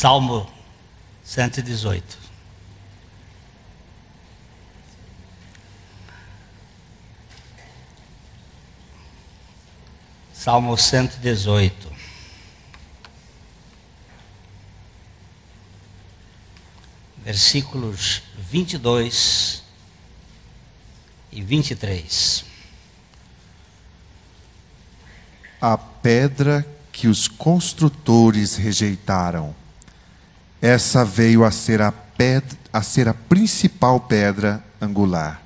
Salmo 118. Salmo 118. Versículos 22 e 23. A pedra que os construtores rejeitaram essa veio a ser a, pedra, a ser a principal pedra angular.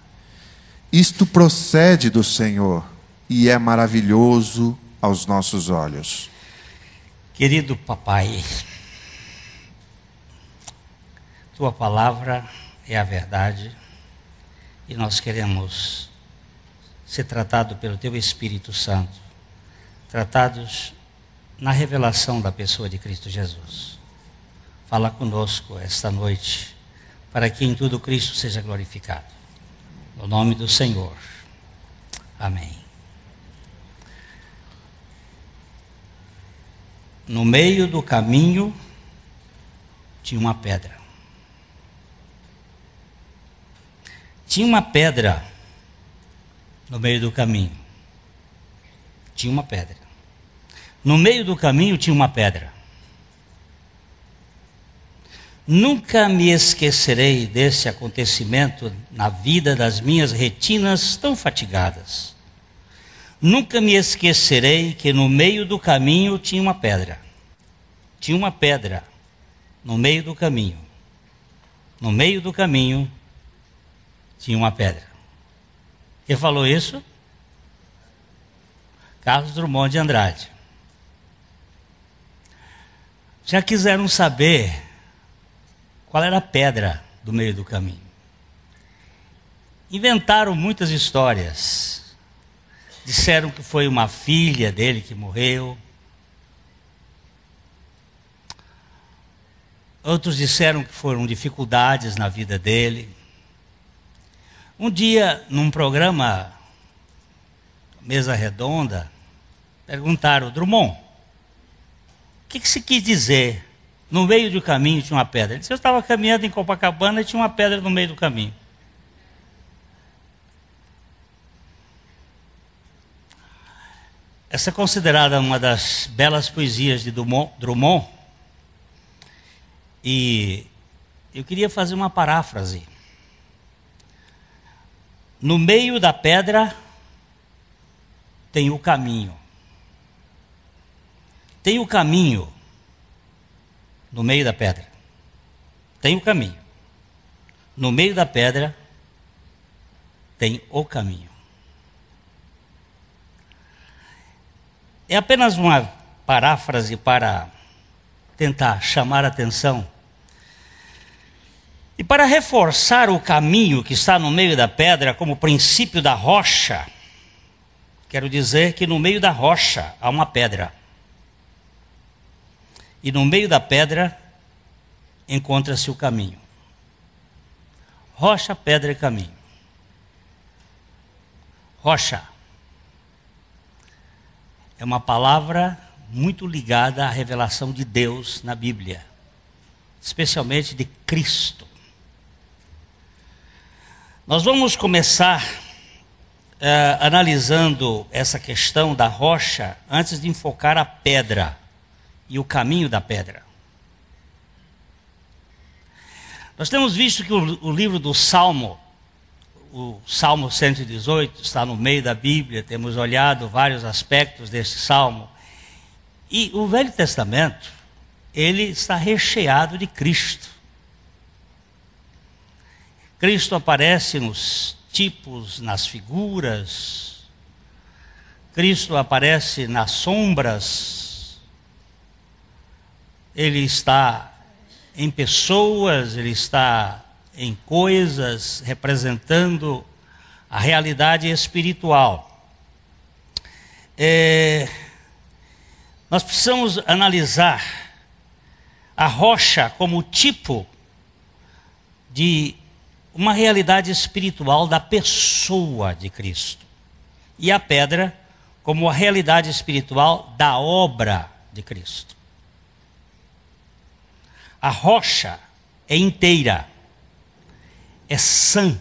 Isto procede do Senhor e é maravilhoso aos nossos olhos. Querido papai, tua palavra é a verdade e nós queremos ser tratados pelo teu Espírito Santo, tratados na revelação da pessoa de Cristo Jesus fala conosco esta noite, para que em tudo Cristo seja glorificado. No nome do Senhor. Amém. No meio do caminho tinha uma pedra. Tinha uma pedra no meio do caminho. Tinha uma pedra. No meio do caminho tinha uma pedra. Nunca me esquecerei desse acontecimento na vida das minhas retinas tão fatigadas. Nunca me esquecerei que no meio do caminho tinha uma pedra. Tinha uma pedra no meio do caminho. No meio do caminho tinha uma pedra. Quem falou isso? Carlos Drummond de Andrade. Já quiseram saber qual era a pedra do meio do caminho? Inventaram muitas histórias. Disseram que foi uma filha dele que morreu. Outros disseram que foram dificuldades na vida dele. Um dia, num programa Mesa Redonda, perguntaram: Drummond, o que, que se quis dizer no meio do caminho tinha uma pedra. Ele disse, eu estava caminhando em Copacabana e tinha uma pedra no meio do caminho. Essa é considerada uma das belas poesias de Drummond. E eu queria fazer uma paráfrase. No meio da pedra tem o caminho. Tem o caminho no meio da pedra. Tem o caminho. No meio da pedra tem o caminho. É apenas uma paráfrase para tentar chamar atenção e para reforçar o caminho que está no meio da pedra como princípio da rocha. Quero dizer que no meio da rocha há uma pedra e no meio da pedra encontra-se o caminho. Rocha, pedra e caminho. Rocha é uma palavra muito ligada à revelação de Deus na Bíblia, especialmente de Cristo. Nós vamos começar uh, analisando essa questão da rocha antes de enfocar a pedra e o caminho da pedra. Nós temos visto que o, o livro do Salmo, o Salmo 118, está no meio da Bíblia, temos olhado vários aspectos desse salmo. E o Velho Testamento, ele está recheado de Cristo. Cristo aparece nos tipos, nas figuras. Cristo aparece nas sombras, ele está em pessoas, ele está em coisas representando a realidade espiritual. É, nós precisamos analisar a rocha como tipo de uma realidade espiritual da pessoa de Cristo e a pedra como a realidade espiritual da obra de Cristo. A rocha é inteira, é sã,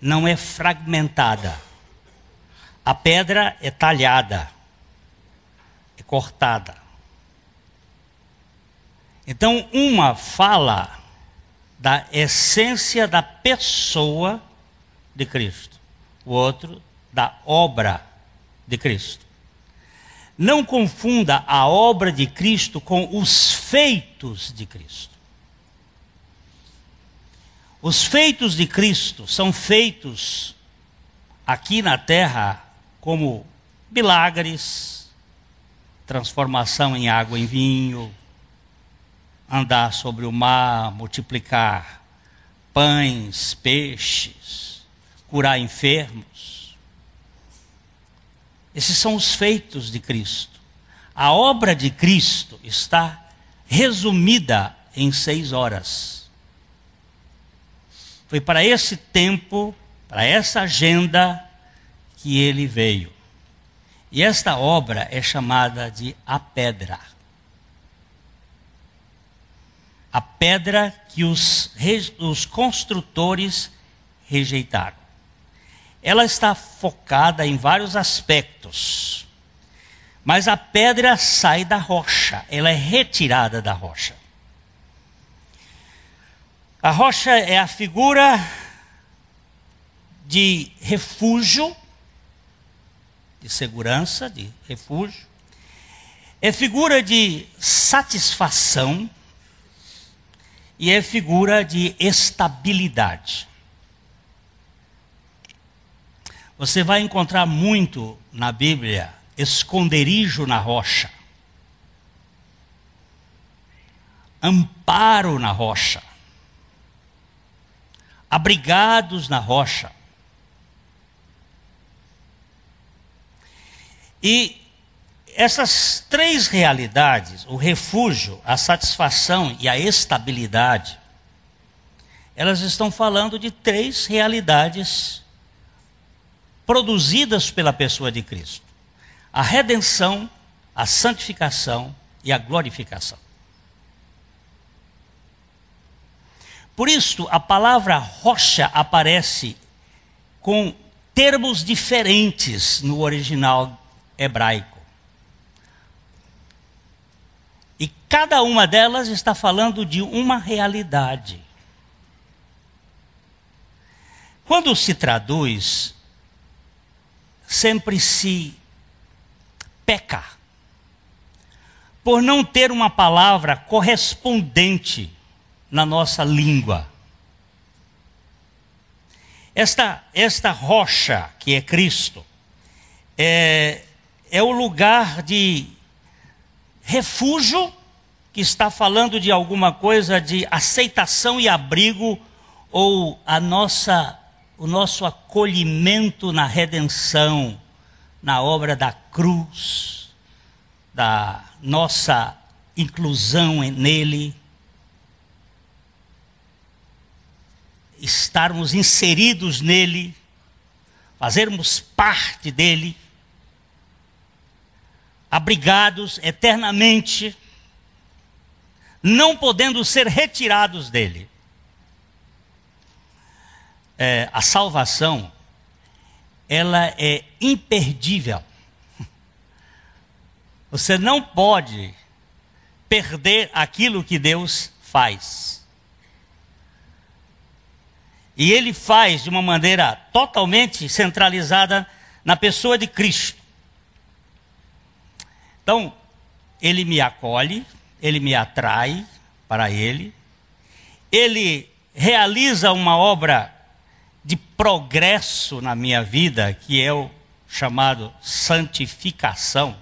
não é fragmentada. A pedra é talhada, é cortada. Então, uma fala da essência da pessoa de Cristo, o outro da obra de Cristo. Não confunda a obra de Cristo com os feitos de Cristo. Os feitos de Cristo são feitos aqui na terra como milagres, transformação em água em vinho, andar sobre o mar, multiplicar pães, peixes, curar enfermos. Esses são os feitos de Cristo. A obra de Cristo está resumida em seis horas. Foi para esse tempo, para essa agenda, que ele veio. E esta obra é chamada de a pedra. A pedra que os, os construtores rejeitaram ela está focada em vários aspectos. Mas a pedra sai da rocha, ela é retirada da rocha. A rocha é a figura de refúgio, de segurança, de refúgio. É figura de satisfação e é figura de estabilidade. Você vai encontrar muito na Bíblia esconderijo na rocha, amparo na rocha, abrigados na rocha. E essas três realidades, o refúgio, a satisfação e a estabilidade, elas estão falando de três realidades produzidas pela pessoa de Cristo: a redenção, a santificação e a glorificação. Por isso, a palavra rocha aparece com termos diferentes no original hebraico. E cada uma delas está falando de uma realidade. Quando se traduz sempre se peca por não ter uma palavra correspondente na nossa língua. Esta, esta rocha, que é Cristo, é, é o lugar de refúgio, que está falando de alguma coisa de aceitação e abrigo, ou a nossa o nosso acolhimento na redenção, na obra da cruz, da nossa inclusão nele. Estarmos inseridos nele, fazermos parte dele, abrigados eternamente, não podendo ser retirados dele é, a salvação, ela é imperdível. Você não pode perder aquilo que Deus faz. E ele faz de uma maneira totalmente centralizada na pessoa de Cristo. Então, ele me acolhe, ele me atrai para ele, ele realiza uma obra de progresso na minha vida, que é o chamado santificação,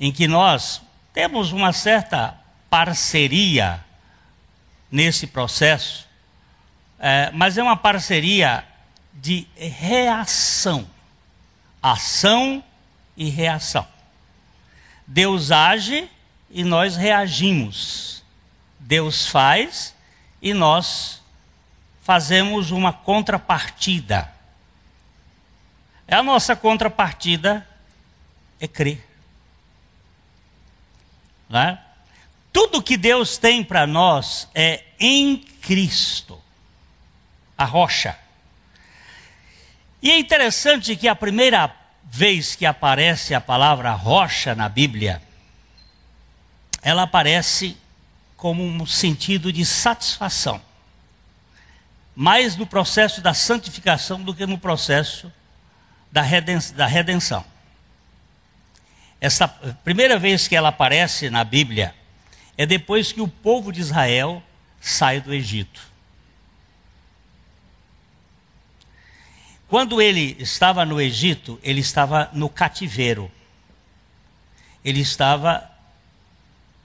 em que nós temos uma certa parceria nesse processo, é, mas é uma parceria de reação. Ação e reação. Deus age e nós reagimos. Deus faz e nós fazemos uma contrapartida. A nossa contrapartida é crer. Né? Tudo que Deus tem para nós é em Cristo, a rocha. E é interessante que a primeira vez que aparece a palavra rocha na Bíblia, ela aparece como um sentido de satisfação mais no processo da santificação do que no processo da redenção. Da redenção. Essa eh, primeira vez que ela aparece na Bíblia é depois que o povo de Israel sai do Egito. Quando ele estava no Egito, ele estava no cativeiro. Ele estava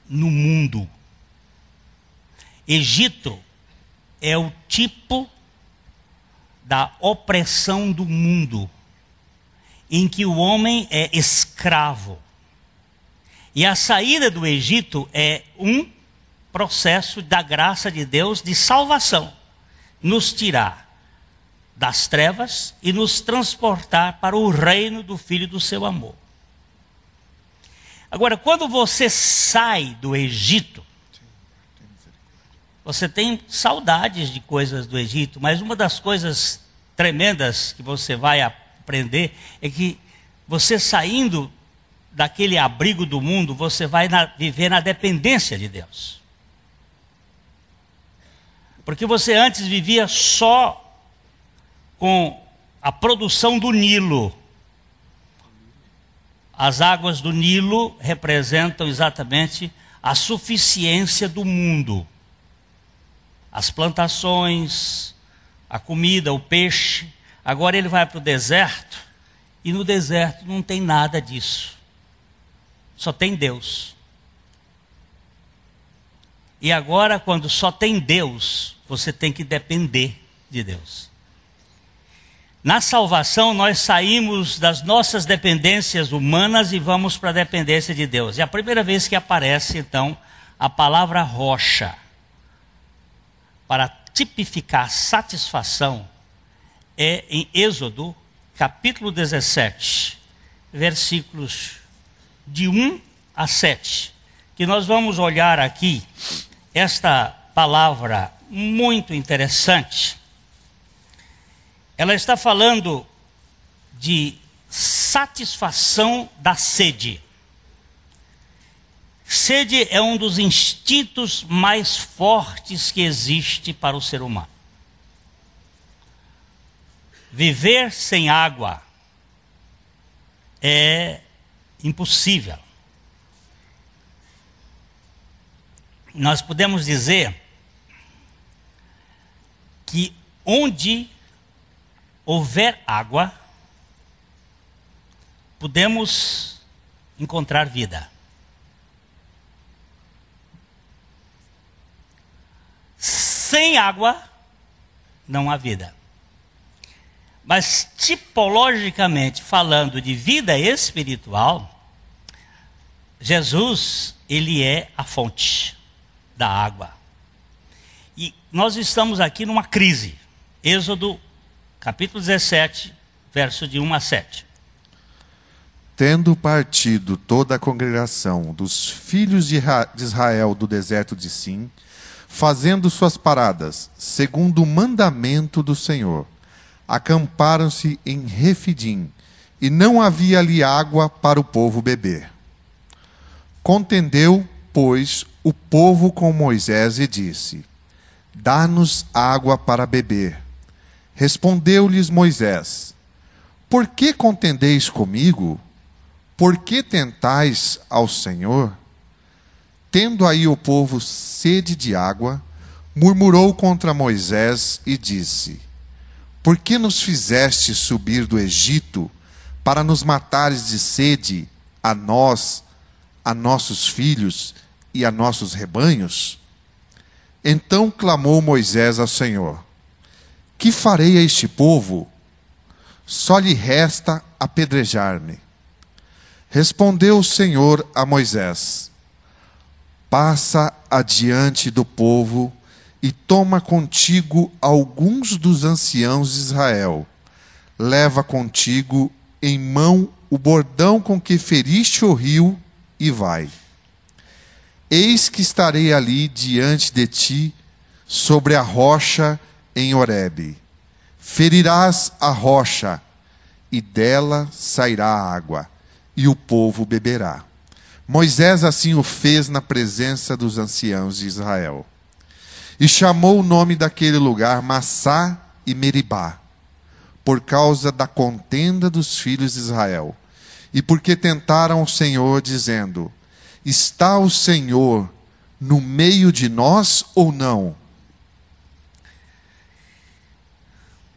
no mundo. Egito é o tipo da opressão do mundo, em que o homem é escravo. E a saída do Egito é um processo da graça de Deus de salvação nos tirar das trevas e nos transportar para o reino do Filho do seu amor. Agora, quando você sai do Egito, você tem saudades de coisas do Egito, mas uma das coisas tremendas que você vai aprender é que você saindo daquele abrigo do mundo, você vai na, viver na dependência de Deus. Porque você antes vivia só com a produção do Nilo. As águas do Nilo representam exatamente a suficiência do mundo as plantações, a comida, o peixe. Agora ele vai para o deserto e no deserto não tem nada disso. Só tem Deus. E agora, quando só tem Deus, você tem que depender de Deus. Na salvação, nós saímos das nossas dependências humanas e vamos para a dependência de Deus. É a primeira vez que aparece, então, a palavra rocha para tipificar a satisfação é em Êxodo, capítulo 17, versículos de 1 a 7, que nós vamos olhar aqui esta palavra muito interessante. Ela está falando de satisfação da sede. Sede é um dos instintos mais fortes que existe para o ser humano. Viver sem água é impossível. Nós podemos dizer que onde houver água, podemos encontrar vida. sem água não há vida. Mas tipologicamente falando de vida espiritual, Jesus, ele é a fonte da água. E nós estamos aqui numa crise. Êxodo, capítulo 17, verso de 1 a 7. Tendo partido toda a congregação dos filhos de Israel do deserto de Sim, fazendo suas paradas, segundo o mandamento do Senhor. Acamparam-se em Refidim, e não havia ali água para o povo beber. Contendeu, pois, o povo com Moisés e disse: Dá-nos água para beber. Respondeu-lhes Moisés: Por que contendeis comigo? Por que tentais ao Senhor? Tendo aí o povo sede de água, murmurou contra Moisés e disse: Por que nos fizeste subir do Egito para nos matares de sede a nós, a nossos filhos e a nossos rebanhos? Então clamou Moisés ao Senhor: Que farei a este povo? Só lhe resta apedrejar-me. Respondeu o Senhor a Moisés: Passa adiante do povo e toma contigo alguns dos anciãos de Israel. Leva contigo em mão o bordão com que feriste o rio e vai. Eis que estarei ali diante de ti, sobre a rocha em Horebe. Ferirás a rocha, e dela sairá água, e o povo beberá. Moisés assim o fez na presença dos anciãos de Israel. E chamou o nome daquele lugar Massá e Meribá, por causa da contenda dos filhos de Israel, e porque tentaram o Senhor, dizendo: Está o Senhor no meio de nós ou não?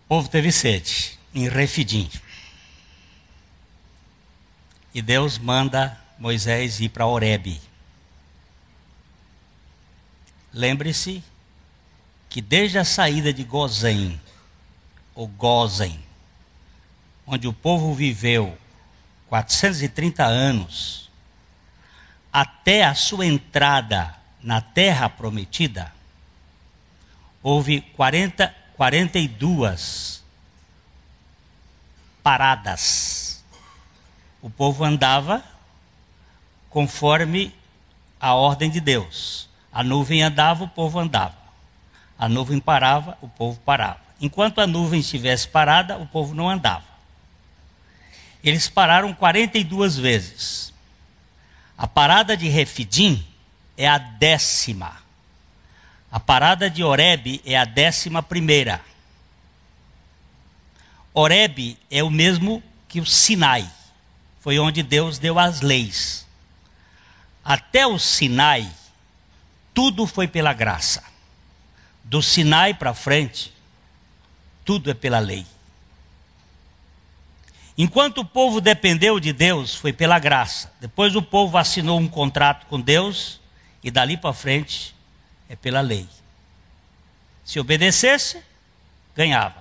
O povo teve sede em Refidim. E Deus manda Moisés ir para Oreb. Lembre-se que desde a saída de Gozém, ou Gozem, onde o povo viveu 430 anos, até a sua entrada na terra prometida, houve 40, 42 paradas. O povo andava conforme a ordem de Deus. A nuvem andava, o povo andava. A nuvem parava, o povo parava. Enquanto a nuvem estivesse parada, o povo não andava. Eles pararam 42 vezes. A parada de Refidim é a décima. A parada de Oreb é a décima primeira. Oreb é o mesmo que o Sinai. Foi onde Deus deu as leis. Até o Sinai, tudo foi pela graça. Do Sinai para frente, tudo é pela lei. Enquanto o povo dependeu de Deus, foi pela graça. Depois o povo assinou um contrato com Deus e dali para frente é pela lei. Se obedecesse, ganhava.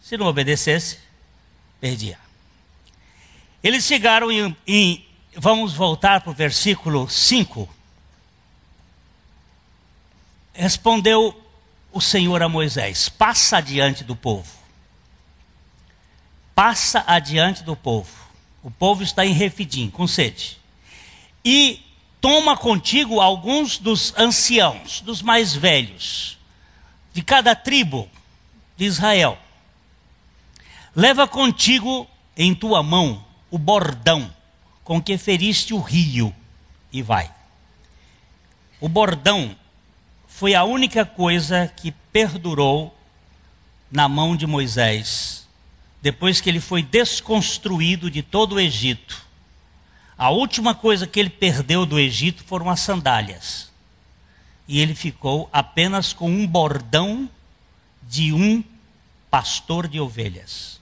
Se não obedecesse, perdia. Eles chegaram em, em Vamos voltar para o versículo 5. Respondeu o Senhor a Moisés: Passa adiante do povo. Passa adiante do povo. O povo está em refidim, com sede. E toma contigo alguns dos anciãos, dos mais velhos, de cada tribo de Israel. Leva contigo em tua mão o bordão com que feriste o rio, e vai. O bordão foi a única coisa que perdurou na mão de Moisés, depois que ele foi desconstruído de todo o Egito. A última coisa que ele perdeu do Egito foram as sandálias. E ele ficou apenas com um bordão de um pastor de ovelhas.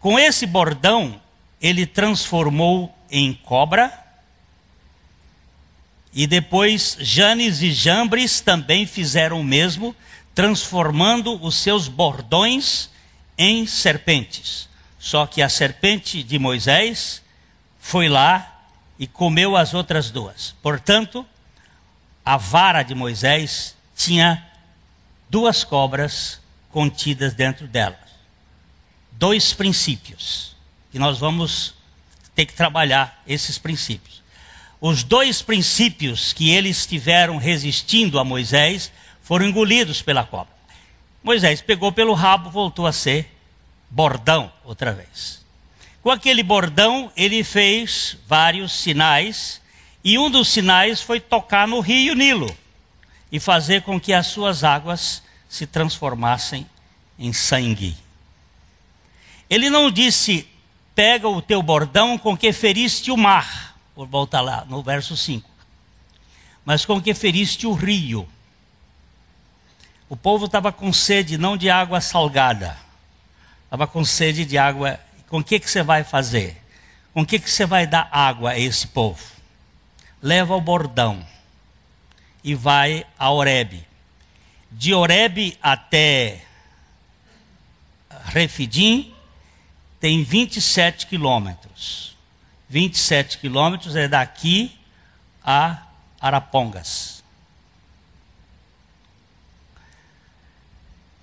Com esse bordão, ele transformou em cobra. E depois Janes e Jambres também fizeram o mesmo, transformando os seus bordões em serpentes. Só que a serpente de Moisés foi lá e comeu as outras duas. Portanto, a vara de Moisés tinha duas cobras contidas dentro dela. Dois princípios que nós vamos tem que trabalhar esses princípios. Os dois princípios que eles tiveram resistindo a Moisés foram engolidos pela cobra. Moisés pegou pelo rabo, voltou a ser bordão outra vez. Com aquele bordão, ele fez vários sinais, e um dos sinais foi tocar no rio Nilo e fazer com que as suas águas se transformassem em sangue. Ele não disse pega o teu bordão com que feriste o mar. Vou voltar lá no verso 5. Mas com que feriste o rio. O povo estava com sede não de água salgada, estava com sede de água. Com que que você vai fazer? Com que que você vai dar água a esse povo? Leva o bordão e vai a Oreb. De Oreb até Refidim tem 27 quilômetros. 27 quilômetros é daqui a Arapongas.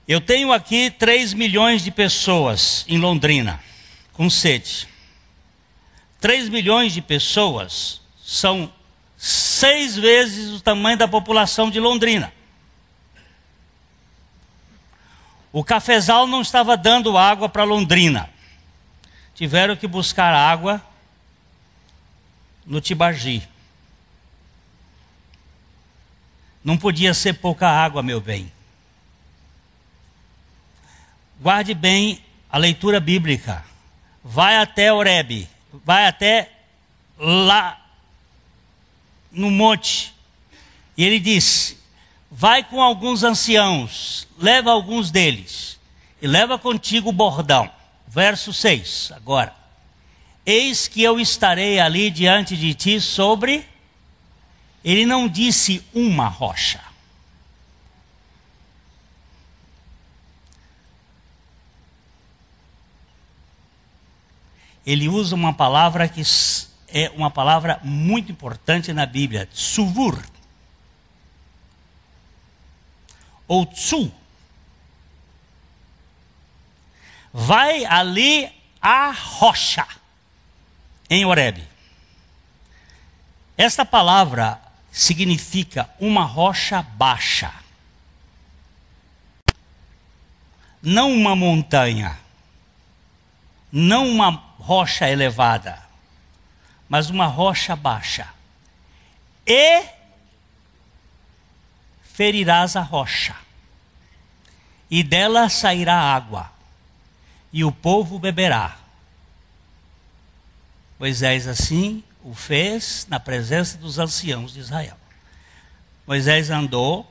Eu tenho aqui 3 milhões de pessoas em Londrina com sede. 3 milhões de pessoas são seis vezes o tamanho da população de Londrina. O cafezal não estava dando água para Londrina tiveram que buscar água no Tibagi. Não podia ser pouca água, meu bem. Guarde bem a leitura bíblica. Vai até Oreb, vai até lá no monte. E ele disse: Vai com alguns anciãos, leva alguns deles, e leva contigo o bordão verso 6, agora. Eis que eu estarei ali diante de ti sobre. Ele não disse uma rocha. Ele usa uma palavra que é uma palavra muito importante na Bíblia, tsuvur. Ou tsu, vai ali à rocha, em Oreb. Esta palavra significa uma rocha baixa, não uma montanha, não uma rocha elevada, mas uma rocha baixa. E ferirás a rocha, e dela sairá água e o povo beberá. Moisés assim o fez na presença dos anciãos de Israel. Moisés andou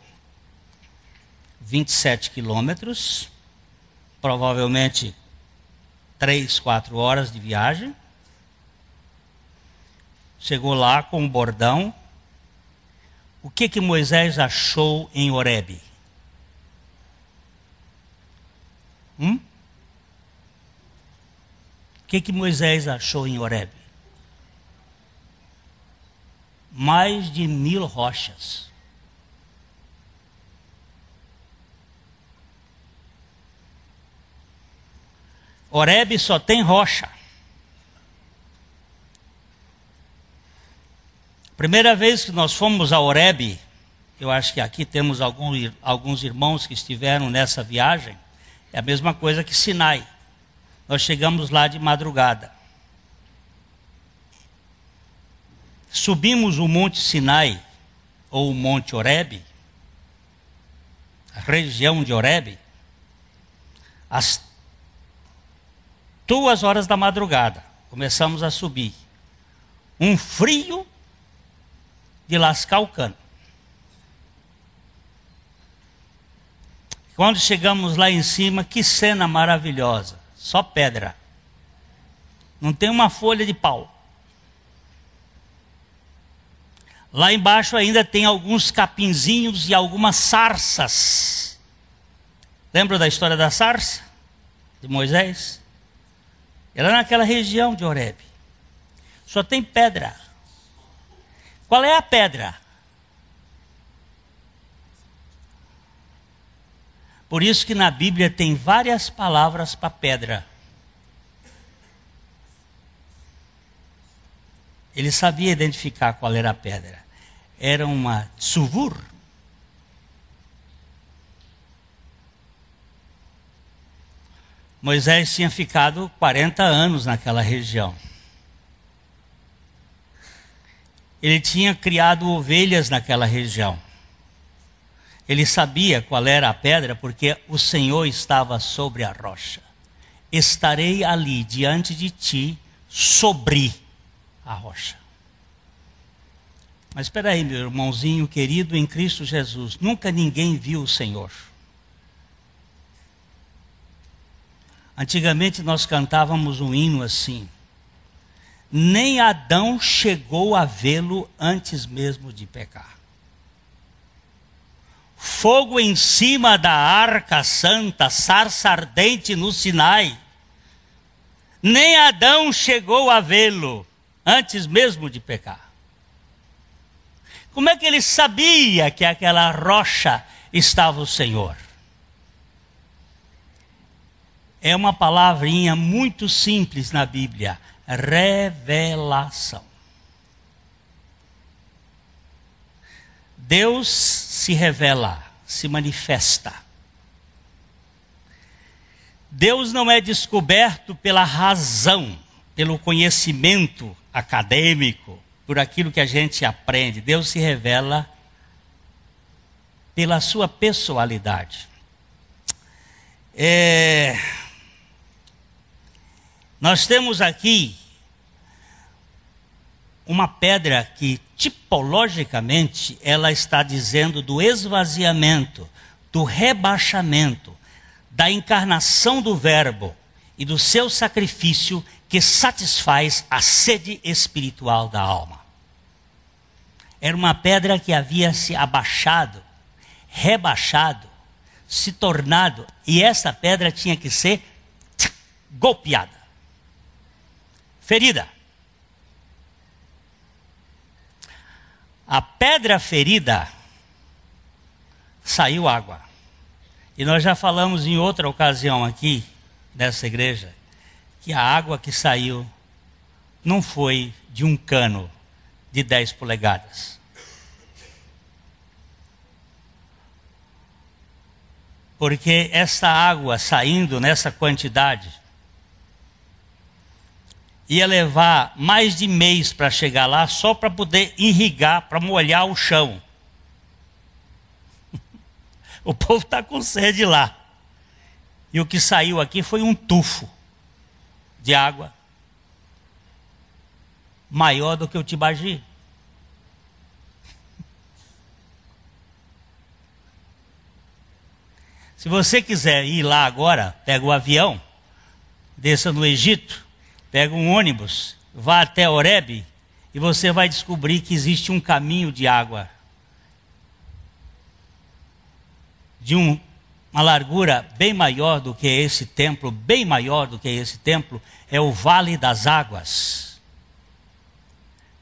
27 quilômetros, provavelmente 3, 4 horas de viagem. Chegou lá com um bordão. O que que Moisés achou em Horebe? Hum? que, que Moisés achou em Horeb? Mais de mil rochas. Horeb só tem rocha. Primeira vez que nós fomos a Horeb, eu acho que aqui temos alguns irmãos que estiveram nessa viagem, é a mesma coisa que Sinai. Nós chegamos lá de madrugada. Subimos o Monte Sinai, ou o Monte Oreb, a região de Oreb, às duas horas da madrugada. Começamos a subir. Um frio de lascar o cano. Quando chegamos lá em cima, que cena maravilhosa. Só pedra. Não tem uma folha de pau. Lá embaixo ainda tem alguns capinzinhos e algumas sarças. Lembra da história da sarça? De Moisés? Era é naquela região de Horebe. Só tem pedra. Qual é a pedra? Por isso que na Bíblia tem várias palavras para pedra. Ele sabia identificar qual era a pedra. Era uma tsuvur. Moisés tinha ficado 40 anos naquela região. Ele tinha criado ovelhas naquela região. Ele sabia qual era a pedra, porque o Senhor estava sobre a rocha. Estarei ali diante de ti, sobre a rocha. Mas espera aí, meu irmãozinho querido em Cristo Jesus, nunca ninguém viu o Senhor. Antigamente nós cantávamos um hino assim: Nem Adão chegou a vê-lo antes mesmo de pecar fogo em cima da arca santa, sarça ardente no Sinai. Nem Adão chegou a vê-lo, antes mesmo de pecar. Como é que ele sabia que aquela rocha estava o Senhor? É uma palavrinha muito simples na Bíblia: revelação. Deus se revela, se manifesta. Deus não é descoberto pela razão, pelo conhecimento acadêmico, por aquilo que a gente aprende. Deus se revela pela sua personalidade. É... Nós temos aqui uma pedra que tipologicamente ela está dizendo do esvaziamento, do rebaixamento, da encarnação do Verbo e do seu sacrifício que satisfaz a sede espiritual da alma. Era uma pedra que havia se abaixado, rebaixado, se tornado, e essa pedra tinha que ser golpeada, ferida a pedra ferida, saiu água. E nós já falamos em outra ocasião aqui, nessa igreja, que a água que saiu não foi de um cano de 10 polegadas. Porque essa água saindo nessa quantidade ia levar mais de mês para chegar lá só para poder irrigar, para molhar o chão. o povo está com sede lá. E o que saiu aqui foi um tufo de água maior do que o Tibagi. Se você quiser ir lá agora, pega o avião, desça no Egito, pega um ônibus, vá até Oreb e você vai descobrir que existe um caminho de água de um, uma largura bem maior do que esse templo, bem maior do que esse templo, é o Vale das Águas,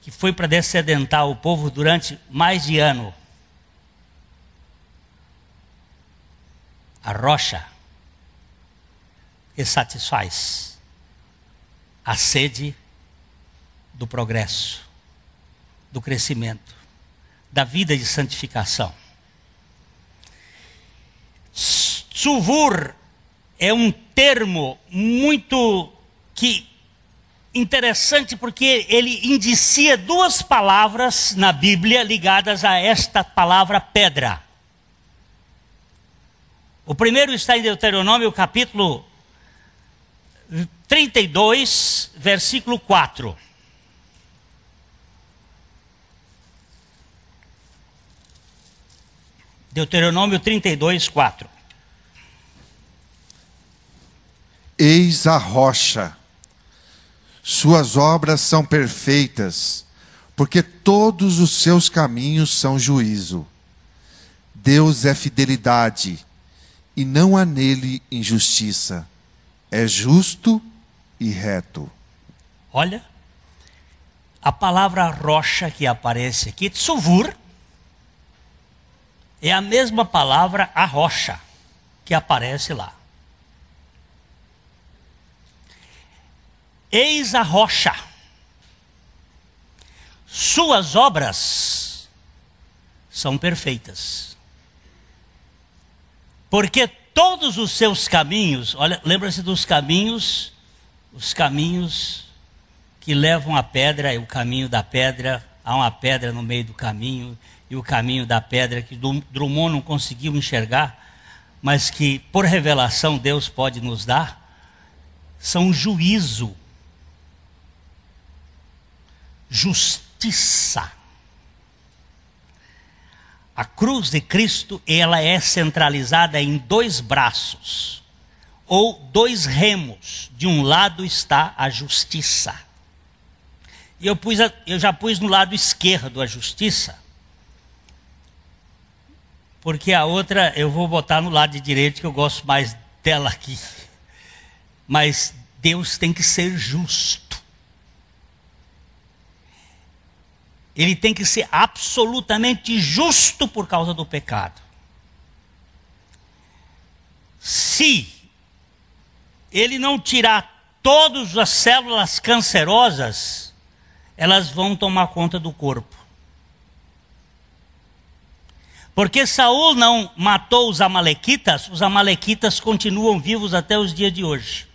que foi para descedentar o povo durante mais de ano. A rocha que satisfaz a sede do progresso, do crescimento, da vida de santificação. Suvur é um termo muito que interessante porque ele indicia duas palavras na Bíblia ligadas a esta palavra pedra. O primeiro está em Deuteronômio, capítulo 32, versículo 4. Deuteronômio 32, 4. Eis a rocha, suas obras são perfeitas, porque todos os seus caminhos são juízo. Deus é fidelidade, e não há nele injustiça. É justo e e reto. Olha, a palavra rocha que aparece aqui, tsuvur, é a mesma palavra a rocha que aparece lá. Eis a rocha. Suas obras são perfeitas. Porque todos os seus caminhos, olha, lembra-se dos caminhos os caminhos que levam à pedra, e o caminho da pedra, há uma pedra no meio do caminho, e o caminho da pedra que Drummond não conseguiu enxergar, mas que por revelação Deus pode nos dar, são juízo, justiça. A cruz de Cristo, ela é centralizada em dois braços ou dois remos. De um lado está a justiça. E eu, pus a, eu já pus no lado esquerdo a justiça, porque a outra eu vou botar no lado direito, que eu gosto mais dela aqui. Mas Deus tem que ser justo. Ele tem que ser absolutamente justo por causa do pecado. Se ele não tirar todas as células cancerosas, elas vão tomar conta do corpo. Porque Saul não matou os amalequitas, os amalequitas continuam vivos até os dias de hoje.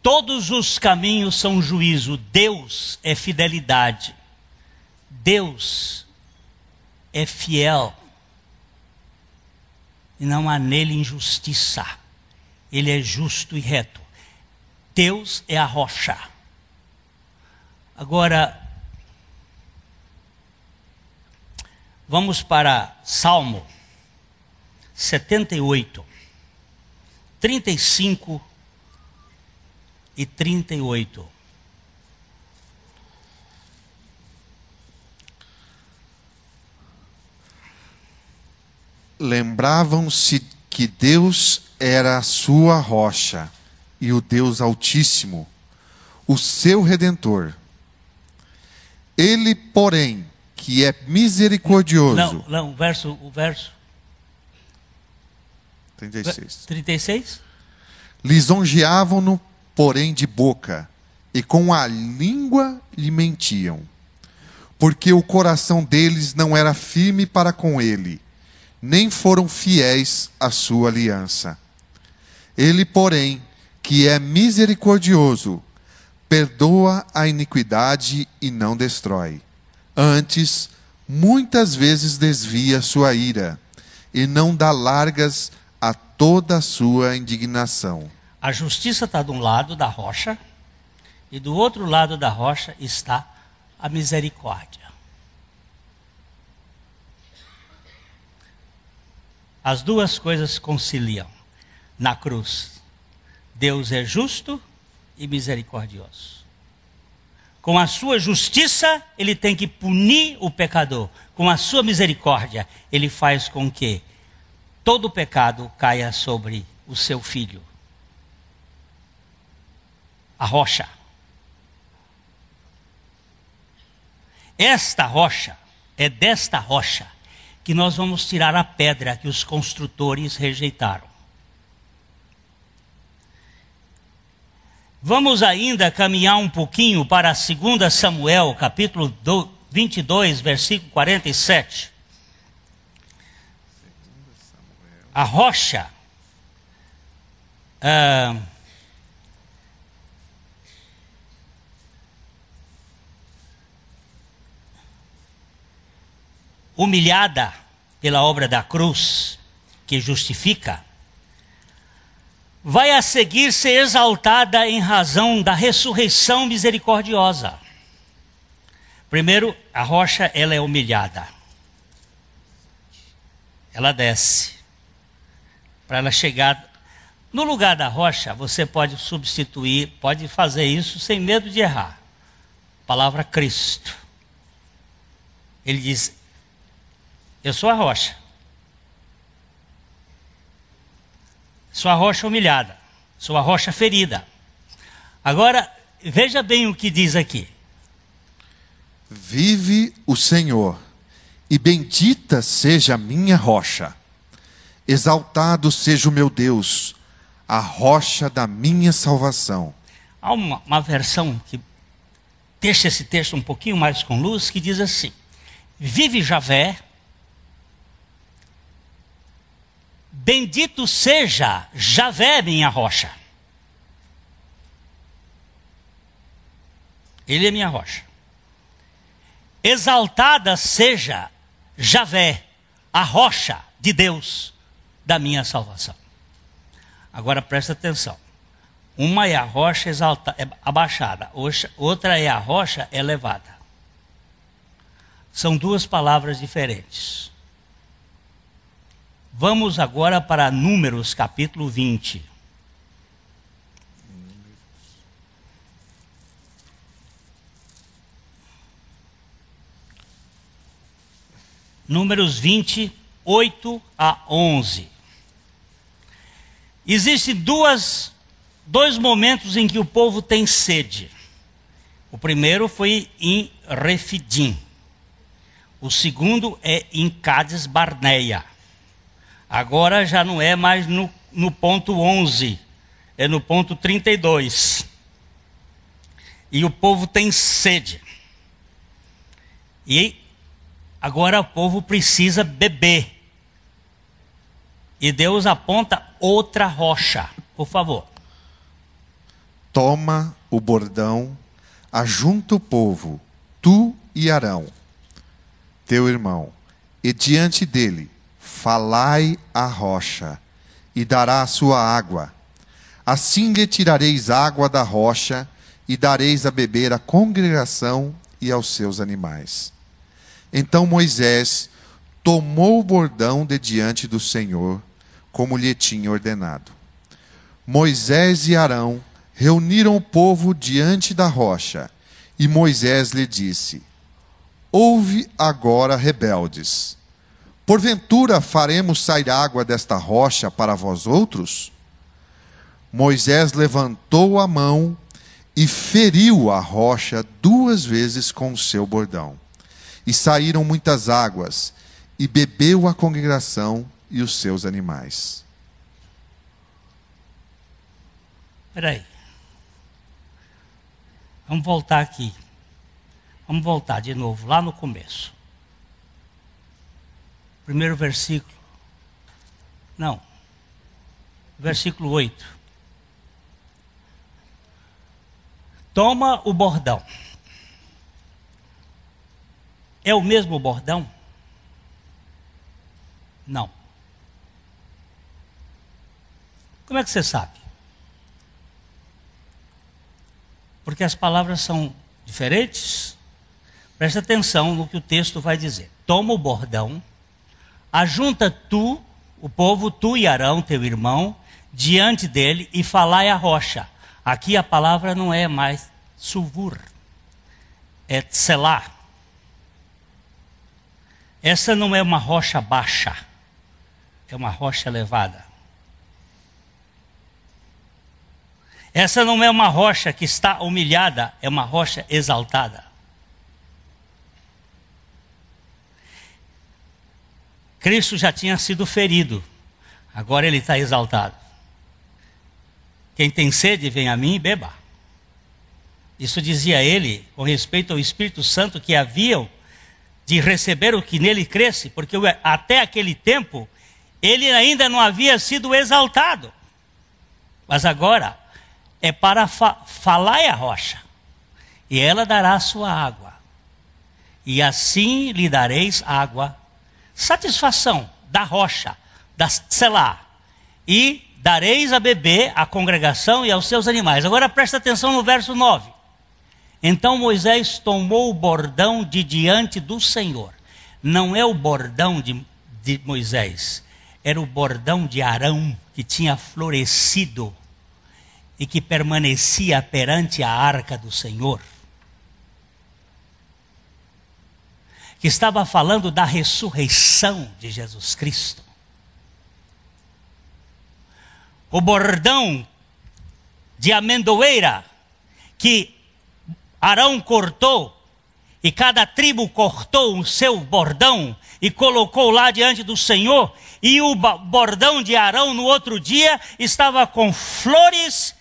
Todos os caminhos são juízo, Deus é fidelidade. Deus é fiel e não há nele injustiça. Ele é justo e reto. Deus é a rocha. Agora, vamos para Salmo 78, 35 e 38. Lembravam-se que Deus era a sua rocha e o Deus Altíssimo, o seu redentor. Ele, porém, que é misericordioso. Não, não, o verso, o verso 36. 36? Lisonjeavam-no, porém, de boca, e com a língua lhe mentiam, porque o coração deles não era firme para com ele nem foram fiéis à sua aliança. Ele, porém, que é misericordioso, perdoa a iniquidade e não destrói. Antes, muitas vezes desvia sua ira e não dá largas a toda a sua indignação. A justiça está de um lado da rocha e do outro lado da rocha está a misericórdia. As duas coisas conciliam. Na cruz, Deus é justo e misericordioso. Com a sua justiça, ele tem que punir o pecador. Com a sua misericórdia, ele faz com que todo o pecado caia sobre o seu filho. A rocha. Esta rocha é desta rocha que nós vamos tirar a pedra que os construtores rejeitaram. Vamos ainda caminhar um pouquinho para 2 Samuel, capítulo 22, versículo 47. A rocha. Ah, humilhada pela obra da cruz, que justifica, vai a seguir ser exaltada em razão da ressurreição misericordiosa. Primeiro, a rocha ela é humilhada. Ela desce. Para ela chegar no lugar da rocha, você pode substituir, pode fazer isso sem medo de errar. palavra Cristo. Ele diz: eu sou a rocha. Sou a rocha humilhada. Sou a rocha ferida. Agora, veja bem o que diz aqui. Vive o Senhor, e bendita seja a minha rocha. Exaltado seja o meu Deus, a rocha da minha salvação. Há uma, uma versão que deixa esse texto um pouquinho mais com luz, que diz assim: Vive Javé, Bendito seja Javé, minha rocha. Ele é minha rocha. Exaltada seja Javé, a rocha de Deus da minha salvação. Agora presta atenção. Uma é a rocha exalta, é abaixada, outra é a rocha elevada. São duas palavras diferentes. Vamos agora para Números capítulo 20. Números 20, 8 a 11. Existem duas, dois momentos em que o povo tem sede. O primeiro foi em Refidim. O segundo é em Cades Barneia. Agora já não é mais no, no ponto 11, é no ponto 32. E o povo tem sede. E agora o povo precisa beber. E Deus aponta outra rocha, por favor. Toma o bordão, ajunta o povo, tu e Arão, teu irmão, e diante dele Falai à rocha, e dará a sua água. Assim lhe tirareis água da rocha, e dareis a beber à congregação e aos seus animais. Então Moisés tomou o bordão de diante do Senhor, como lhe tinha ordenado. Moisés e Arão reuniram o povo diante da rocha, e Moisés lhe disse: Ouve agora, rebeldes, Porventura faremos sair água desta rocha para vós outros? Moisés levantou a mão e feriu a rocha duas vezes com o seu bordão. E saíram muitas águas, e bebeu a congregação e os seus animais. Peraí. Vamos voltar aqui. Vamos voltar de novo, lá no começo primeiro versículo. Não. Versículo 8. Toma o bordão. É o mesmo bordão? Não. Como é que você sabe? Porque as palavras são diferentes. Presta atenção no que o texto vai dizer. Toma o bordão Ajunta tu, o povo, tu e Arão, teu irmão, diante dele e falai a rocha. Aqui a palavra não é mais suvur, é tselá. Essa não é uma rocha baixa, é uma rocha elevada. Essa não é uma rocha que está humilhada, é uma rocha exaltada. Cristo já tinha sido ferido, agora ele está exaltado. Quem tem sede, vem a mim e beba. Isso dizia ele com respeito ao Espírito Santo que haviam de receber o que nele cresce, porque até aquele tempo ele ainda não havia sido exaltado. Mas agora é para fa falar é a rocha, e ela dará a sua água. E assim lhe dareis água satisfação da rocha, da selá, e dareis a beber à congregação e aos seus animais. Agora presta atenção no verso 9. Então Moisés tomou o bordão de diante do Senhor. Não é o bordão de, de Moisés, era o bordão de Arão que tinha florescido e que permanecia perante a arca do Senhor. que estava falando da ressurreição de Jesus Cristo. O bordão de amendoeira que Arão cortou, e cada tribo cortou o seu bordão e colocou lá diante do Senhor, e o bordão de Arão no outro dia estava com flores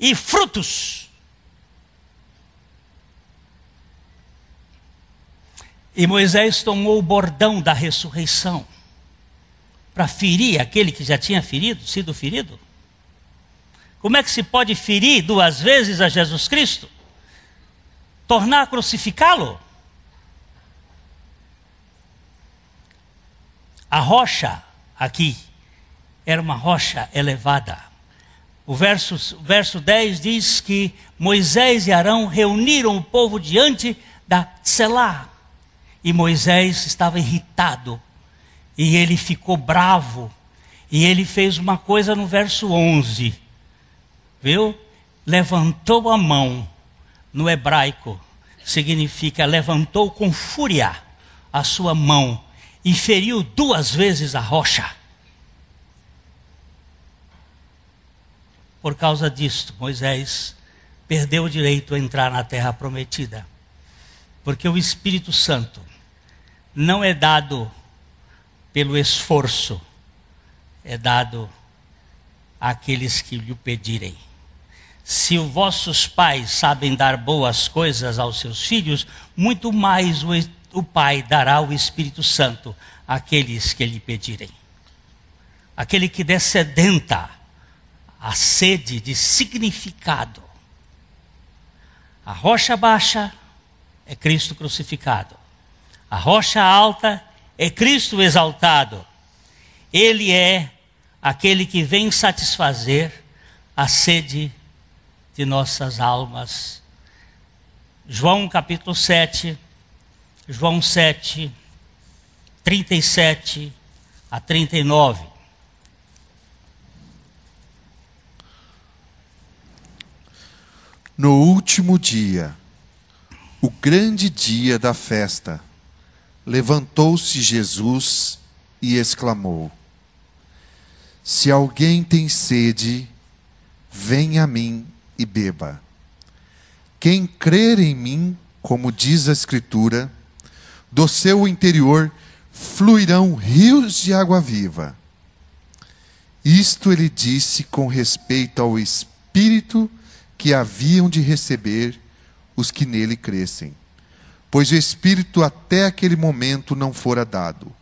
e frutos. E Moisés tomou o bordão da ressurreição para ferir aquele que já tinha ferido, sido ferido. Como é que se pode ferir duas vezes a Jesus Cristo? Tornar a crucificá-lo? A rocha aqui era uma rocha elevada. O verso, o verso 10 diz que Moisés e Arão reuniram o povo diante da Selá, e Moisés estava irritado. E ele ficou bravo. E ele fez uma coisa no verso 11. Viu? Levantou a mão. No hebraico significa levantou com fúria a sua mão e feriu duas vezes a rocha. Por causa disto, Moisés perdeu o direito a entrar na terra prometida. Porque o Espírito Santo não é dado pelo esforço, é dado àqueles que lhe pedirem. Se vossos pais sabem dar boas coisas aos seus filhos, muito mais o, o Pai dará o Espírito Santo àqueles que lhe pedirem. Aquele que der sedenta a sede de significado. A rocha baixa é Cristo crucificado. A rocha alta é Cristo exaltado. Ele é aquele que vem satisfazer a sede de nossas almas. João capítulo 7, João 7, 37 a 39. No último dia, o grande dia da festa, Levantou-se Jesus e exclamou: Se alguém tem sede, venha a mim e beba. Quem crer em mim, como diz a Escritura, do seu interior fluirão rios de água viva. Isto ele disse com respeito ao Espírito que haviam de receber os que nele crescem pois o Espírito até aquele momento não fora dado,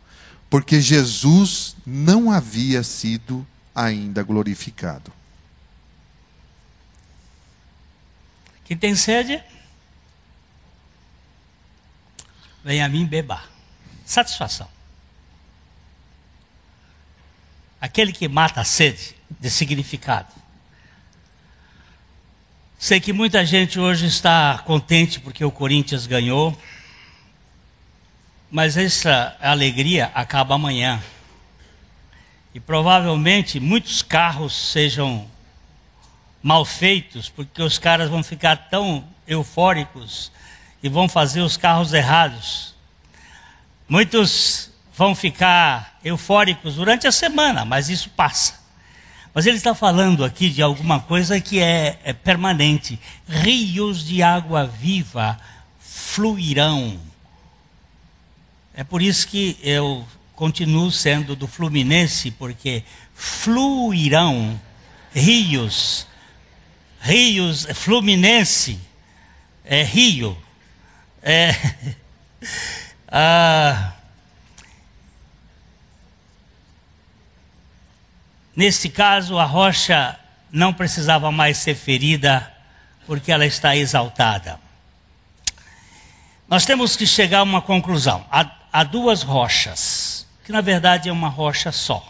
porque Jesus não havia sido ainda glorificado. Quem tem sede, vem a mim beber. Satisfação. Aquele que mata a sede de significado Sei que muita gente hoje está contente porque o Corinthians ganhou, mas essa alegria acaba amanhã. E provavelmente muitos carros sejam mal feitos, porque os caras vão ficar tão eufóricos e vão fazer os carros errados. Muitos vão ficar eufóricos durante a semana, mas isso passa. Mas ele está falando aqui de alguma coisa que é, é permanente. Rios de água viva fluirão. É por isso que eu continuo sendo do Fluminense, porque fluirão rios. Rios, Fluminense é rio. É, ah, Neste caso, a rocha não precisava mais ser ferida, porque ela está exaltada. Nós temos que chegar a uma conclusão. Há, há duas rochas, que na verdade é uma rocha só: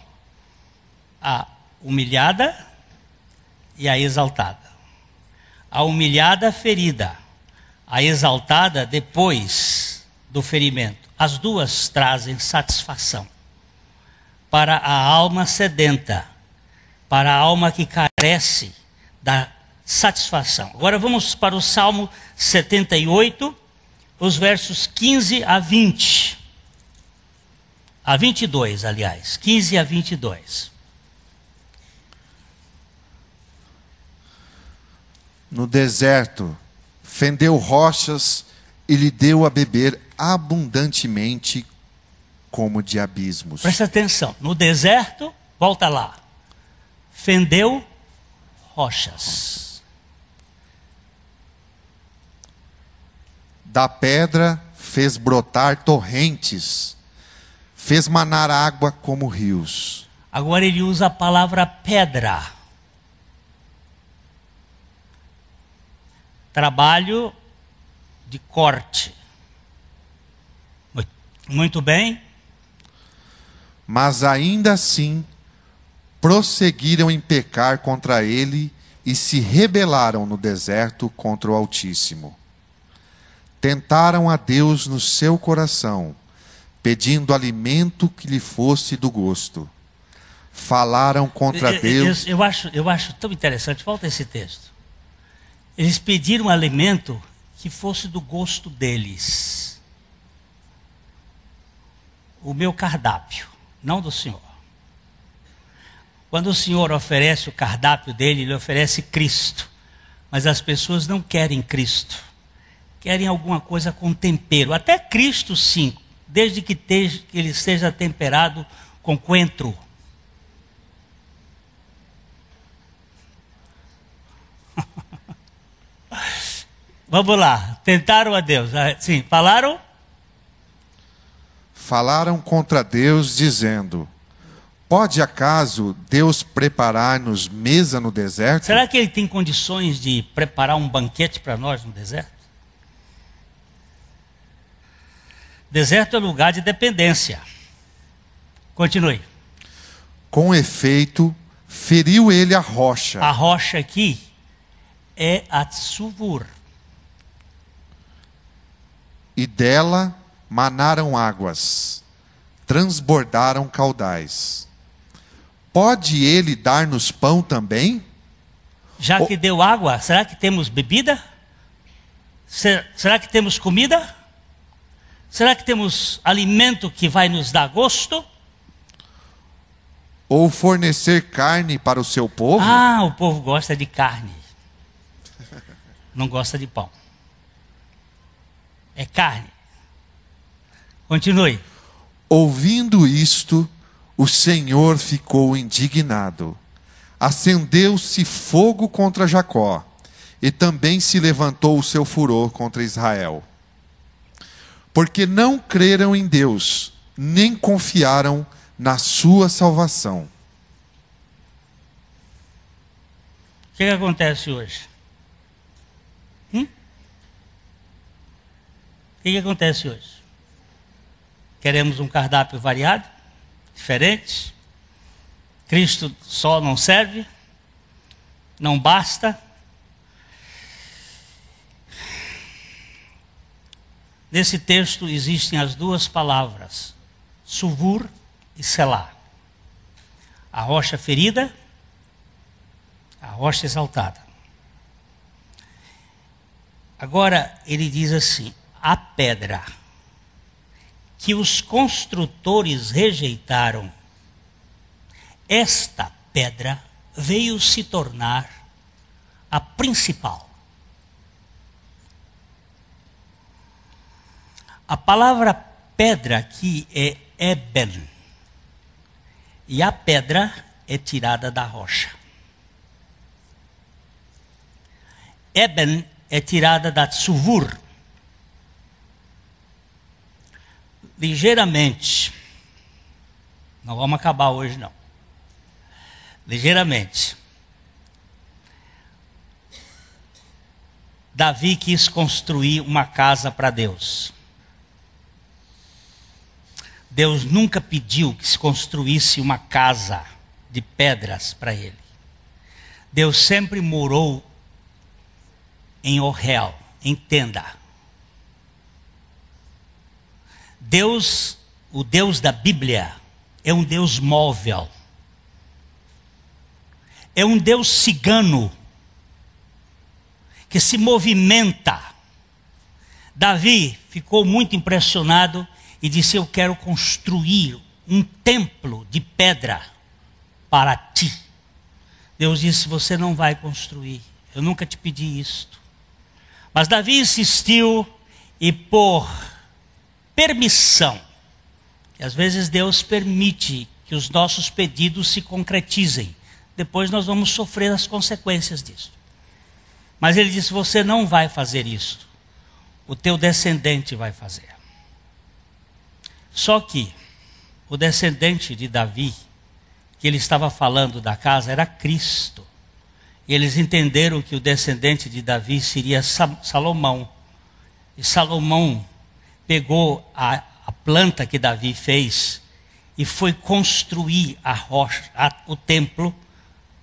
a humilhada e a exaltada. A humilhada ferida, a exaltada depois do ferimento. As duas trazem satisfação para a alma sedenta para a alma que carece da satisfação. Agora vamos para o Salmo 78, os versos 15 a 20. A 22, aliás, 15 a 22. No deserto, fendeu rochas e lhe deu a beber abundantemente como de abismos. Presta atenção, no deserto, volta lá fendeu rochas. Da pedra fez brotar torrentes, fez manar água como rios. Agora ele usa a palavra pedra. Trabalho de corte. Muito bem. Mas ainda assim prosseguiram em pecar contra ele e se rebelaram no deserto contra o Altíssimo. Tentaram a Deus no seu coração, pedindo alimento que lhe fosse do gosto. Falaram contra eu, Deus. Eu, eu, acho, eu acho tão interessante, volta esse texto. Eles pediram alimento que fosse do gosto deles. O meu cardápio, não do Senhor. Quando o Senhor oferece o cardápio dele, ele oferece Cristo. Mas as pessoas não querem Cristo. Querem alguma coisa com tempero. Até Cristo, sim, desde que ele seja temperado com coentro. Vamos lá. Tentaram a Deus. Ah, sim, falaram? Falaram contra Deus, dizendo: Pode acaso Deus preparar-nos mesa no deserto? Será que ele tem condições de preparar um banquete para nós no deserto? Deserto é lugar de dependência. Continue. Com efeito, feriu ele a rocha. A rocha aqui é Atsuvur. E dela manaram águas, transbordaram caudais pode ele dar-nos pão também? Já que deu água, será que temos bebida? Será que temos comida? Será que temos alimento que vai nos dar gosto? Ou fornecer carne para o seu povo? Ah, o povo gosta de carne. Não gosta de pão. É carne. Continue. Ouvindo isto, o Senhor ficou indignado. Acendeu-se fogo contra Jacó, e também se levantou o seu furor contra Israel. Porque não creram em Deus, nem confiaram na sua salvação. O que, acontece hoje? Hum? O que acontece hoje? Queremos um cardápio variado? diferentes. Cristo só não serve, não basta. Nesse texto existem as duas palavras, suvur e selá. A rocha ferida, a rocha exaltada. Agora ele diz assim: a pedra que os construtores rejeitaram, esta pedra veio se tornar a principal. A palavra pedra aqui é eben. E a pedra é tirada da rocha. Eben é tirada da tsuvur, ligeiramente. Não vamos acabar hoje, não. Ligeiramente. Davi quis construir uma casa para Deus. Deus nunca pediu que se construísse uma casa de pedras para ele. Deus sempre morou em Orel, em tenda. Deus, o Deus da Bíblia, é um Deus móvel. É um Deus cigano que se movimenta. Davi ficou muito impressionado e disse: Eu quero construir um templo de pedra para ti. Deus disse: Você não vai construir. Eu nunca te pedi isto. Mas Davi insistiu e por permissão. E às vezes Deus permite que os nossos pedidos se concretizem. Depois nós vamos sofrer as consequências disso. Mas ele disse: Você não vai fazer isso. O teu descendente vai fazer. Só que o descendente de Davi, que ele estava falando da casa, era Cristo. E eles entenderam que o descendente de Davi seria Salomão. E Salomão pegou a, a planta que Davi fez e foi construir a rocha, a, o templo,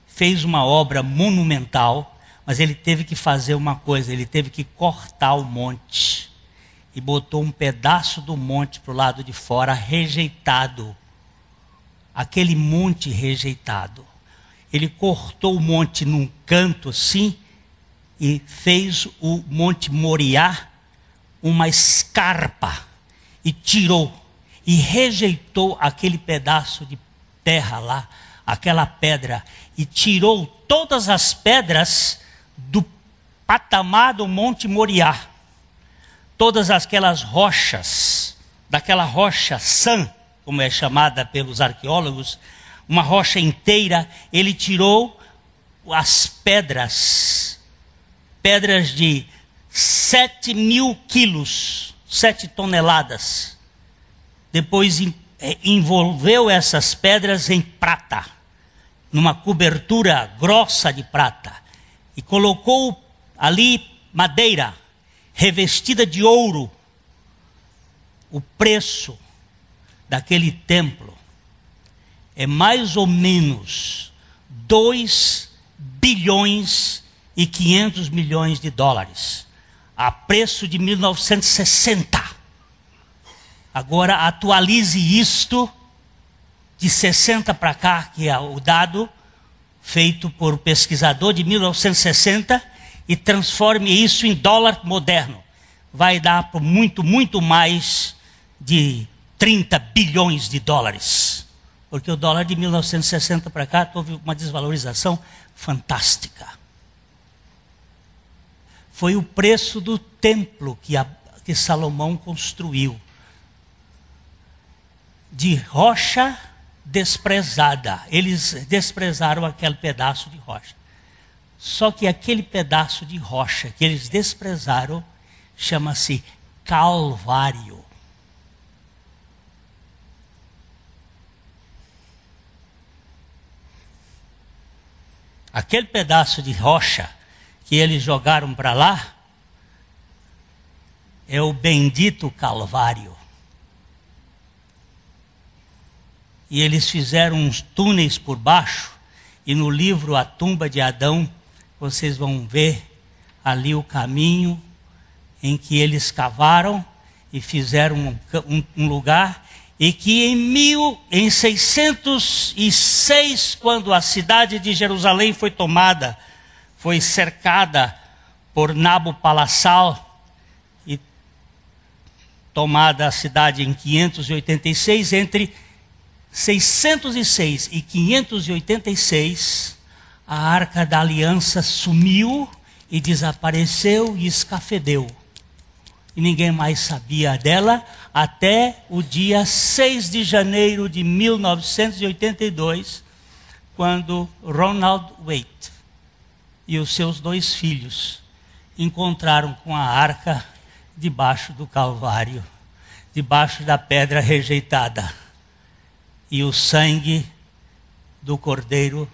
fez uma obra monumental, mas ele teve que fazer uma coisa, ele teve que cortar o monte e botou um pedaço do monte para o lado de fora, rejeitado. Aquele monte rejeitado. Ele cortou o monte num canto assim e fez o monte Moriá uma escarpa e tirou e rejeitou aquele pedaço de terra lá, aquela pedra, e tirou todas as pedras do patamar do Monte Moriá, todas aquelas rochas, daquela rocha sã, como é chamada pelos arqueólogos, uma rocha inteira, ele tirou as pedras, pedras de 7 mil quilos, 7 toneladas. Depois eh, envolveu essas pedras em prata, numa cobertura grossa de prata, e colocou ali madeira revestida de ouro. O preço daquele templo é mais ou menos 2 bilhões e 500 milhões de dólares a preço de 1960. Agora atualize isto de 60 para cá, que é o dado feito por um pesquisador de 1960 e transforme isso em dólar moderno. Vai dar por muito, muito mais de 30 bilhões de dólares. Porque o dólar de 1960 para cá teve uma desvalorização fantástica foi o preço do templo que, a, que Salomão construiu de rocha desprezada. Eles desprezaram aquele pedaço de rocha. Só que aquele pedaço de rocha que eles desprezaram chama-se Calvário. Aquele pedaço de rocha que eles jogaram para lá é o bendito Calvário. E eles fizeram uns túneis por baixo, e no livro A Tumba de Adão, vocês vão ver ali o caminho em que eles cavaram e fizeram um, um, um lugar e que em, mil, em 606, quando a cidade de Jerusalém foi tomada, foi cercada por Nabo Palassal e tomada a cidade em 586, entre 606 e 586, a arca da aliança sumiu e desapareceu e escafedeu. E ninguém mais sabia dela até o dia 6 de janeiro de 1982, quando Ronald Waite e os seus dois filhos encontraram com a arca debaixo do Calvário, debaixo da pedra rejeitada. E o sangue do cordeiro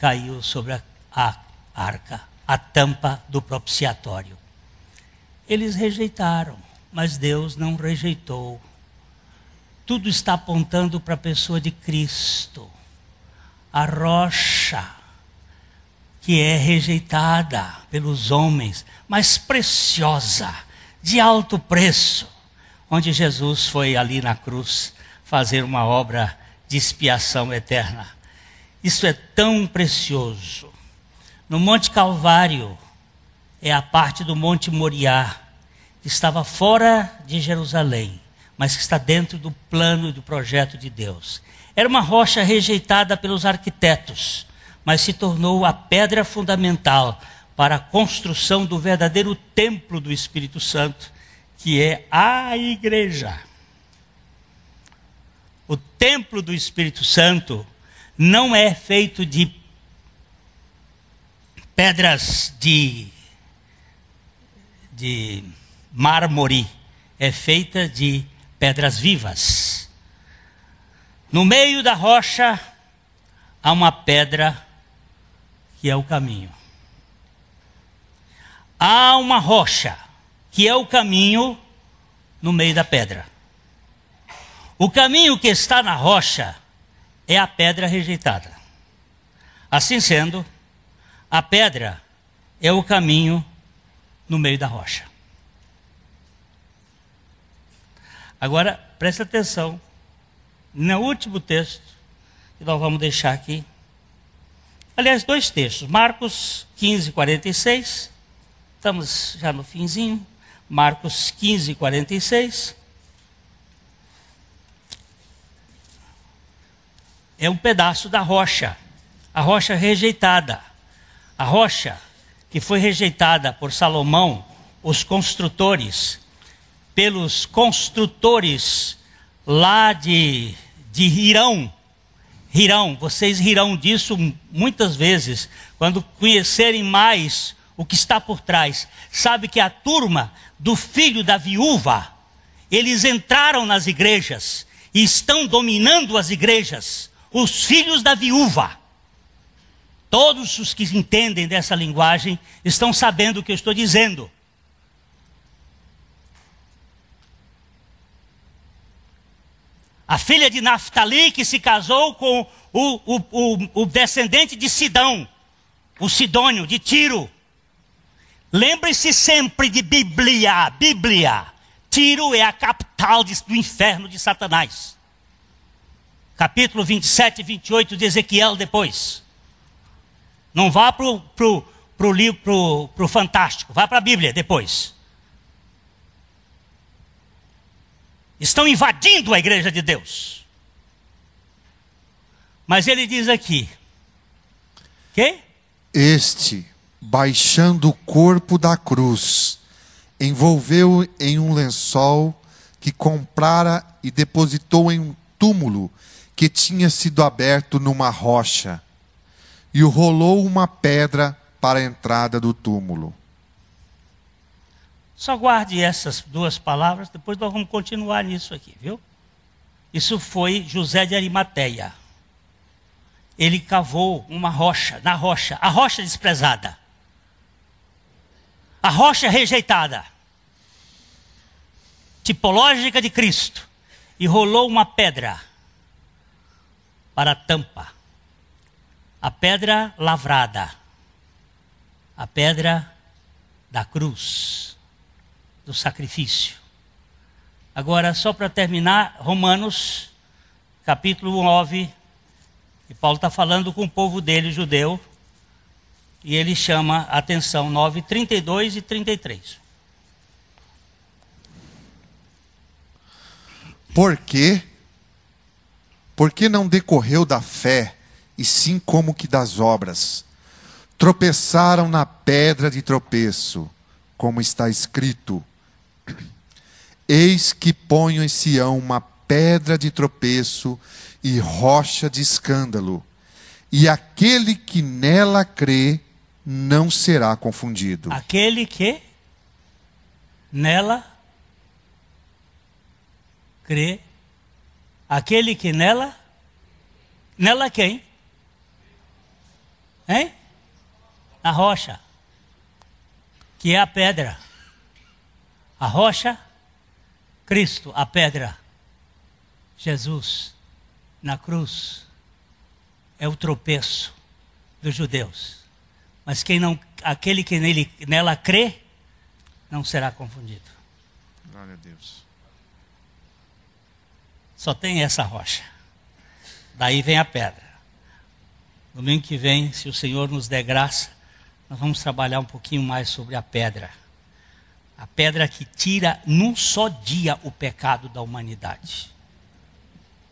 caiu sobre a, arca, a tampa do propiciatório. Eles rejeitaram, mas Deus não rejeitou. Tudo está apontando para a pessoa de Cristo, a rocha que é rejeitada pelos homens, mas preciosa, de alto preço, onde Jesus foi ali na cruz fazer uma obra de expiação eterna. Isso é tão precioso. No Monte Calvário é a parte do Monte Moriá, que estava fora de Jerusalém, mas que está dentro do plano e do projeto de Deus. Era uma rocha rejeitada pelos arquitetos mas se tornou a pedra fundamental para a construção do verdadeiro templo do Espírito Santo, que é a igreja. O templo do Espírito Santo não é feito de pedras de, de mármore, é feita de pedras vivas. No meio da rocha há uma pedra que é o caminho. Há uma rocha, que é o caminho no meio da pedra. O caminho que está na rocha é a pedra rejeitada. Assim sendo, a pedra é o caminho no meio da rocha. Agora, preste atenção no último texto que nós vamos deixar aqui. Aliás, dois textos. Marcos 15, 46. Estamos já no finzinho. Marcos 15, 46. É um pedaço da rocha, a rocha rejeitada. A rocha que foi rejeitada por Salomão, os construtores, pelos construtores lá de, de Irão, rirão, vocês rirão disso muitas vezes, quando conhecerem mais o que está por trás. Sabe que a turma do filho da viúva, eles entraram nas igrejas e estão dominando as igrejas, os filhos da viúva. Todos os que entendem dessa linguagem estão sabendo o que eu estou dizendo. a filha de Naftali, que se casou com o, o, o, o descendente de Sidão, o Sidônio, de Tiro. Lembre-se sempre de Bíblia, Bíblia. Tiro é a capital de, do inferno de Satanás. Capítulo 27 e 28 de Ezequiel depois. Não vá para o pro, pro, Fantástico, vá para a Bíblia depois. estão invadindo a igreja de Deus. Mas ele diz aqui: que? Este, baixando o corpo da cruz, envolveu em um lençol que comprara e depositou em um túmulo que tinha sido aberto numa rocha, e rolou uma pedra para a entrada do túmulo. Só guarde essas duas palavras, depois nós vamos continuar nisso aqui, viu? Isso foi José de Arimateia. Ele cavou uma rocha, na rocha, a rocha desprezada. A rocha rejeitada. Tipológica de Cristo. E rolou uma pedra para a tampa. A pedra lavrada. A pedra da cruz do sacrifício. Agora, só para terminar, Romanos, capítulo 9, e Paulo está falando com o povo dele, judeu, e ele chama a atenção 9, 32 e 33. Por quê? Porque não decorreu da fé, e sim como que das obras. Tropeçaram na pedra de tropeço, como está escrito: Eis que ponho em Sião uma pedra de tropeço e rocha de escândalo, e aquele que nela crê não será confundido. Aquele que nela crê, aquele que nela, nela quem? Hein? A rocha, que é a pedra. A rocha Cristo, a pedra. Jesus, na cruz, é o tropeço dos judeus. Mas quem não, aquele que nele, nela crê, não será confundido. Glória a Deus. Só tem essa rocha. Daí vem a pedra. Domingo que vem, se o Senhor nos der graça, nós vamos trabalhar um pouquinho mais sobre a pedra a pedra que tira num só dia o pecado da humanidade.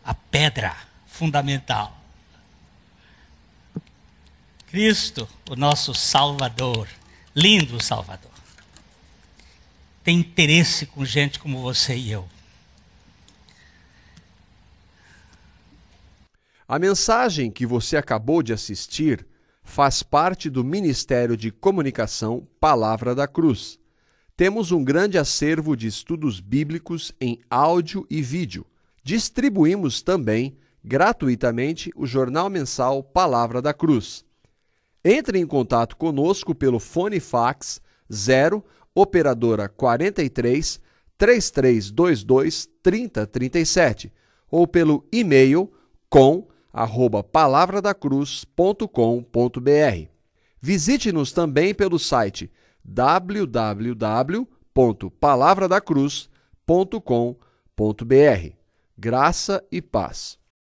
A pedra fundamental. Cristo, o nosso Salvador, lindo Salvador, tem interesse com gente como você e eu. A mensagem que você acabou de assistir faz parte do Ministério de Comunicação Palavra da Cruz. Temos um grande acervo de estudos bíblicos em áudio e vídeo. Distribuímos também, gratuitamente, o jornal mensal Palavra da Cruz. Entre em contato conosco pelo fone fax 0 operadora 43 3322 3037 ou pelo e-mail com arroba palavradacruz.com.br. Visite-nos também pelo site www.palavradacruz.com.br. Graça e paz.